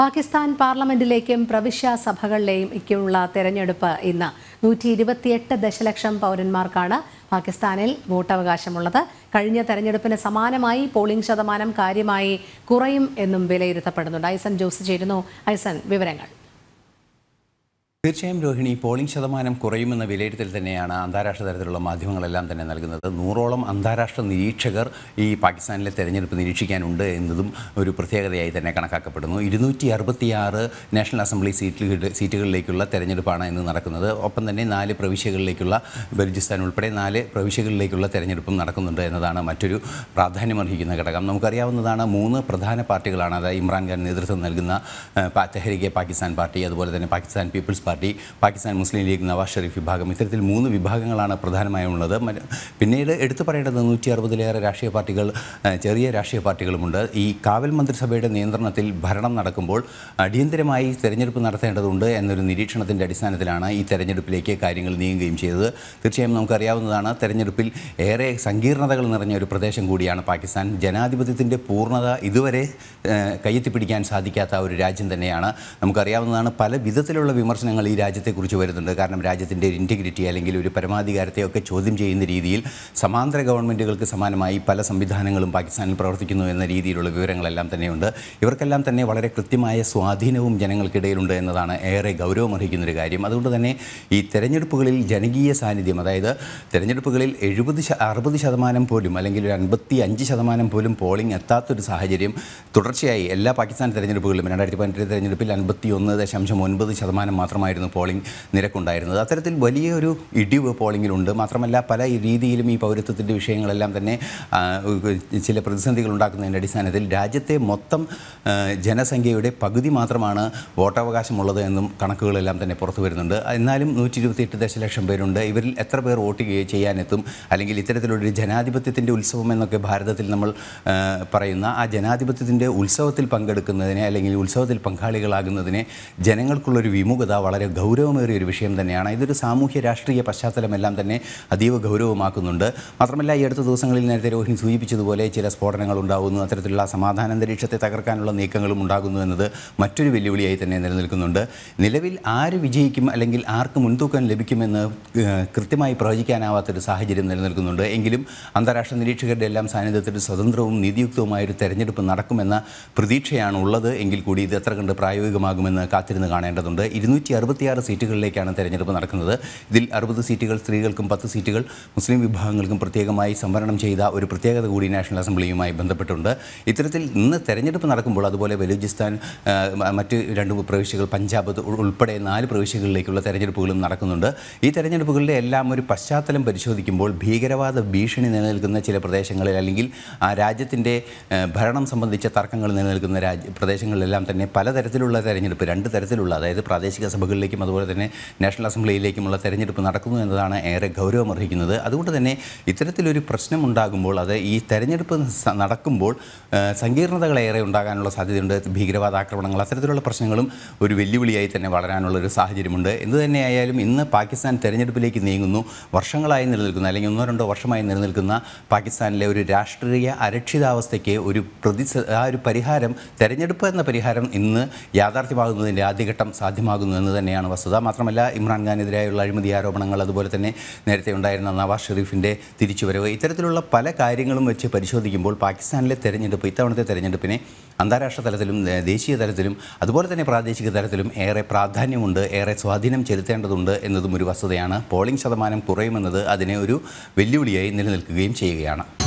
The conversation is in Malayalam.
പാകിസ്ഥാൻ പാർലമെന്റിലേക്കും പ്രവിശ്യ സഭകളിലേയും ഒക്കെയുള്ള തെരഞ്ഞെടുപ്പ് ഇന്ന് നൂറ്റി ഇരുപത്തിയെട്ട് ദശലക്ഷം പൗരന്മാർക്കാണ് പാകിസ്ഥാനിൽ വോട്ടവകാശമുള്ളത് കഴിഞ്ഞ തെരഞ്ഞെടുപ്പിന് സമാനമായി പോളിംഗ് ശതമാനം കാര്യമായി കുറയും എന്നും വിലയിരുത്തപ്പെടുന്നുണ്ട് ഐസൻ ജോസ് ചേരുന്നു ഐസൻ വിവരങ്ങൾ തീർച്ചയായും രോഹിണി പോളിംഗ് ശതമാനം കുറയുമെന്ന വിലയിരുത്തൽ തന്നെയാണ് അന്താരാഷ്ട്ര തലത്തിലുള്ള മാധ്യമങ്ങളെല്ലാം തന്നെ നൽകുന്നത് നൂറോളം അന്താരാഷ്ട്ര നിരീക്ഷകർ ഈ പാകിസ്ഥാനിലെ തെരഞ്ഞെടുപ്പ് നിരീക്ഷിക്കാനുണ്ട് എന്നതും ഒരു പ്രത്യേകതയായി തന്നെ കണക്കാക്കപ്പെടുന്നു ഇരുന്നൂറ്റി അറുപത്തിയാറ് നാഷണൽ അസംബ്ലി സീറ്റുകളുടെ സീറ്റുകളിലേക്കുള്ള തെരഞ്ഞെടുപ്പാണ് ഇന്ന് നടക്കുന്നത് ഒപ്പം തന്നെ നാല് പ്രവിശ്യകളിലേക്കുള്ള ബലൂചിസ്ഥാൻ ഉൾപ്പെടെ നാല് പ്രവിശ്യകളിലേക്കുള്ള തെരഞ്ഞെടുപ്പും നടക്കുന്നുണ്ട് എന്നതാണ് മറ്റൊരു പ്രാധാന്യമർഹിക്കുന്ന ഘടകം നമുക്കറിയാവുന്നതാണ് മൂന്ന് പ്രധാന പാർട്ടികളാണ് അതായത് ഇമ്രാൻഖാൻ നേതൃത്വം നൽകുന്ന തെഹരിക പാകിസ്ഥാൻ പാർട്ടി അതുപോലെ തന്നെ Pakistan peoples party Pakistan Muslim league Nawaz Sharif വിഭാഗം ഇത്തരത്തിൽ മൂന്ന് വിഭാഗങ്ങളാണ് പ്രധാനമായും ഉള്ളത് പിന്നീട് എടുത്തു പറയേണ്ടത് നൂറ്റി അറുപതിലേറെ രാഷ്ട്രീയ പാർട്ടികൾ ചെറിയ രാഷ്ട്രീയ പാർട്ടികളുമുണ്ട് ഈ കാവൽ മന്ത്രിസഭയുടെ നിയന്ത്രണത്തിൽ ഭരണം നടക്കുമ്പോൾ അടിയന്തരമായി തെരഞ്ഞെടുപ്പ് നടത്തേണ്ടതുണ്ട് എന്നൊരു നിരീക്ഷണത്തിൻ്റെ അടിസ്ഥാനത്തിലാണ് ഈ തെരഞ്ഞെടുപ്പിലേക്ക് കാര്യങ്ങൾ നീങ്ങുകയും ചെയ്തത് തീർച്ചയായും നമുക്കറിയാവുന്നതാണ് തെരഞ്ഞെടുപ്പിൽ ഏറെ സങ്കീർണതകൾ നിറഞ്ഞ ഒരു പ്രദേശം കൂടിയാണ് പാകിസ്ഥാൻ ജനാധിപത്യത്തിൻ്റെ പൂർണ്ണത ഇതുവരെ കയ്യെത്തിപ്പിടിക്കാൻ സാധിക്കാത്ത ഒരു രാജ്യം തന്നെയാണ് നമുക്കറിയാവുന്നതാണ് പല വിധത്തിലുള്ള വിമർശനങ്ങൾ പ്രശ്നങ്ങൾ ഈ രാജ്യത്തെക്കുറിച്ച് വരുന്നുണ്ട് കാരണം രാജ്യത്തിൻ്റെ ഇൻറ്റഗ്രിറ്റി അല്ലെങ്കിൽ ഒരു പരമാധികാരത്തെയൊക്കെ ചോദ്യം ചെയ്യുന്ന രീതിയിൽ സമാന്തര ഗവൺമെൻറ്റുകൾക്ക് സമാനമായി പല സംവിധാനങ്ങളും പാകിസ്ഥാനിൽ പ്രവർത്തിക്കുന്നു എന്ന രീതിയിലുള്ള വിവരങ്ങളെല്ലാം തന്നെയുണ്ട് ഇവർക്കെല്ലാം തന്നെ വളരെ കൃത്യമായ സ്വാധീനവും ജനങ്ങൾക്കിടയിലുണ്ട് എന്നതാണ് ഏറെ ഗൗരവമർഹിക്കുന്നൊരു കാര്യം അതുകൊണ്ട് തന്നെ ഈ തെരഞ്ഞെടുപ്പുകളിൽ ജനകീയ സാന്നിധ്യം അതായത് തെരഞ്ഞെടുപ്പുകളിൽ എഴുപത് അറുപത് ശതമാനം പോലും അല്ലെങ്കിൽ ഒരു അൻപത്തി അഞ്ച് ശതമാനം പോലും പോളിംഗ് എത്താത്തൊരു സാഹചര്യം തുടർച്ചയായി എല്ലാ പാകിസ്ഥാൻ തെരഞ്ഞെടുപ്പുകളിലും രണ്ടായിരത്തി പതിനെട്ടിലെ തെരഞ്ഞെടുപ്പിൽ അൻപത്തി ഒന്ന് ദശാംശം ഒൻപത് ശതമാനം മാത്രമാണ് ശതമാനമായിരുന്നു പോളിംഗ് നിരക്കുണ്ടായിരുന്നത് അത്തരത്തിൽ വലിയൊരു ഇടിവ് പോളിംഗിലുണ്ട് മാത്രമല്ല പല രീതിയിലും ഈ പൗരത്വത്തിൻ്റെ വിഷയങ്ങളെല്ലാം തന്നെ ചില പ്രതിസന്ധികൾ ഉണ്ടാക്കുന്നതിൻ്റെ അടിസ്ഥാനത്തിൽ രാജ്യത്തെ മൊത്തം ജനസംഖ്യയുടെ പകുതി മാത്രമാണ് വോട്ടവകാശമുള്ളത് എന്നും കണക്കുകളെല്ലാം തന്നെ പുറത്തു വരുന്നുണ്ട് എന്നാലും നൂറ്റി ഇരുപത്തിയെട്ട് ദശലക്ഷം പേരുണ്ട് ഇവരിൽ എത്ര പേർ വോട്ട് ചെയ്യാനെത്തും അല്ലെങ്കിൽ ഇത്തരത്തിലുള്ളൊരു ജനാധിപത്യത്തിൻ്റെ ഉത്സവം എന്നൊക്കെ ഭാരതത്തിൽ നമ്മൾ പറയുന്ന ആ ജനാധിപത്യത്തിൻ്റെ ഉത്സവത്തിൽ പങ്കെടുക്കുന്നതിനെ അല്ലെങ്കിൽ ഉത്സവത്തിൽ പങ്കാളികളാകുന്നതിനെ ജനങ്ങൾക്കുള്ളൊരു വിമുഖത വളരെ വളരെ ഗൗരവമേറിയ ഒരു വിഷയം തന്നെയാണ് ഇതൊരു സാമൂഹ്യ രാഷ്ട്രീയ പശ്ചാത്തലമെല്ലാം തന്നെ അതീവ ഗൗരവമാക്കുന്നുണ്ട് മാത്രമല്ല ഈ അടുത്ത ദിവസങ്ങളിൽ നേരത്തെ രോഹിണി സൂചിപ്പിച്ചതുപോലെ ചില സ്ഫോടനങ്ങൾ ഉണ്ടാകുന്നു അത്തരത്തിലുള്ള സമാധാന അന്തരീക്ഷത്തെ തകർക്കാനുള്ള നീക്കങ്ങളും ഉണ്ടാകുന്നു എന്നത് മറ്റൊരു വെല്ലുവിളിയായി തന്നെ നിലനിൽക്കുന്നുണ്ട് നിലവിൽ ആര് വിജയിക്കും അല്ലെങ്കിൽ ആർക്ക് മുൻതൂക്കം ലഭിക്കുമെന്ന് കൃത്യമായി പ്രവചിക്കാനാവാത്തൊരു സാഹചര്യം നിലനിൽക്കുന്നുണ്ട് എങ്കിലും അന്താരാഷ്ട്ര നിരീക്ഷകരുടെ എല്ലാം സാന്നിധ്യത്തിൽ സ്വതന്ത്രവും നീതിയുക്തവുമായ ഒരു തെരഞ്ഞെടുപ്പ് നടക്കുമെന്ന പ്രതീക്ഷയാണ് ഉള്ളത് എങ്കിൽ കൂടി ഇത് എത്ര കണ്ട് പ്രായോഗികമാകുമെന്ന് കാത്തിരുന്ന് കാണേണ്ടതുണ്ട് ഇരുന്നൂറ്റി അറുപത്തിയാറ് സീറ്റുകളിലേക്കാണ് തെരഞ്ഞെടുപ്പ് നടക്കുന്നത് ഇതിൽ അറുപത് സീറ്റുകൾ സ്ത്രീകൾക്കും പത്ത് സീറ്റുകൾ മുസ്ലിം വിഭാഗങ്ങൾക്കും പ്രത്യേകമായി സംവരണം ചെയ്ത ഒരു പ്രത്യേകത കൂടി നാഷണൽ അസംബ്ലിയുമായി ബന്ധപ്പെട്ടുണ്ട് ഇത്തരത്തിൽ ഇന്ന് തെരഞ്ഞെടുപ്പ് നടക്കുമ്പോൾ അതുപോലെ ബലൂചിസ്ഥാൻ മറ്റ് രണ്ട് പ്രവിശ്യകൾ പഞ്ചാബ് ഉൾപ്പെടെ നാല് പ്രവിശ്യകളിലേക്കുള്ള തെരഞ്ഞെടുപ്പുകളും നടക്കുന്നുണ്ട് ഈ തെരഞ്ഞെടുപ്പുകളുടെ എല്ലാം ഒരു പശ്ചാത്തലം പരിശോധിക്കുമ്പോൾ ഭീകരവാദ ഭീഷണി നിലനിൽക്കുന്ന ചില പ്രദേശങ്ങളിൽ അല്ലെങ്കിൽ ആ രാജ്യത്തിൻ്റെ ഭരണം സംബന്ധിച്ച തർക്കങ്ങൾ നിലനിൽക്കുന്ന രാജ്യ പ്രദേശങ്ങളിലെല്ലാം തന്നെ പലതരത്തിലുള്ള തെരഞ്ഞെടുപ്പ് രണ്ട് തരത്തിലുള്ള അതായത് പ്രാദേശിക സഭകൾ വാർഡുകളിലേക്കും അതുപോലെ തന്നെ നാഷണൽ അസംബ്ലിയിലേക്കുമുള്ള തെരഞ്ഞെടുപ്പ് നടക്കുന്നു എന്നതാണ് ഏറെ ഗൗരവമർഹിക്കുന്നത് അതുകൊണ്ട് തന്നെ ഇത്തരത്തിലൊരു പ്രശ്നം ഉണ്ടാകുമ്പോൾ അത് ഈ തെരഞ്ഞെടുപ്പ് നടക്കുമ്പോൾ സങ്കീർണതകളേറെ ഉണ്ടാകാനുള്ള സാധ്യതയുണ്ട് ഭീകരവാദ ആക്രമണങ്ങൾ അത്തരത്തിലുള്ള പ്രശ്നങ്ങളും ഒരു വെല്ലുവിളിയായി തന്നെ വളരാനുള്ള ഒരു സാഹചര്യമുണ്ട് എന്തു തന്നെയായാലും ഇന്ന് പാകിസ്ഥാൻ തെരഞ്ഞെടുപ്പിലേക്ക് നീങ്ങുന്നു വർഷങ്ങളായി നിലനിൽക്കുന്ന അല്ലെങ്കിൽ ഒന്നോ രണ്ടോ വർഷമായി നിലനിൽക്കുന്ന പാകിസ്ഥാനിലെ ഒരു രാഷ്ട്രീയ അരക്ഷിതാവസ്ഥയ്ക്ക് ഒരു പ്രതി ആ ഒരു പരിഹാരം തെരഞ്ഞെടുപ്പ് എന്ന പരിഹാരം ഇന്ന് യാഥാർത്ഥ്യമാകുന്നതിൻ്റെ ആദ്യഘട്ടം സാധ്യമാകുന്നു എന്ന് തന്നെ തന്നെയാണ് വസ്തുത മാത്രമല്ല ഇമ്രാൻഖാനെതിരായുള്ള അഴിമതി ആരോപണങ്ങൾ അതുപോലെ തന്നെ നേരത്തെ ഉണ്ടായിരുന്ന നവാസ് ഷെറീഫിൻ്റെ തിരിച്ചുവരവ് ഇത്തരത്തിലുള്ള പല കാര്യങ്ങളും വെച്ച് പരിശോധിക്കുമ്പോൾ പാകിസ്ഥാനിലെ തെരഞ്ഞെടുപ്പ് ഇത്തവണത്തെ തെരഞ്ഞെടുപ്പിനെ അന്താരാഷ്ട്ര തലത്തിലും ദേശീയ തലത്തിലും അതുപോലെ തന്നെ പ്രാദേശിക തലത്തിലും ഏറെ പ്രാധാന്യമുണ്ട് ഏറെ സ്വാധീനം ചെലുത്തേണ്ടതുണ്ട് എന്നതും ഒരു വസ്തുതയാണ് പോളിംഗ് ശതമാനം കുറയുമെന്നത് അതിനെ ഒരു വെല്ലുവിളിയായി നിലനിൽക്കുകയും ചെയ്യുകയാണ്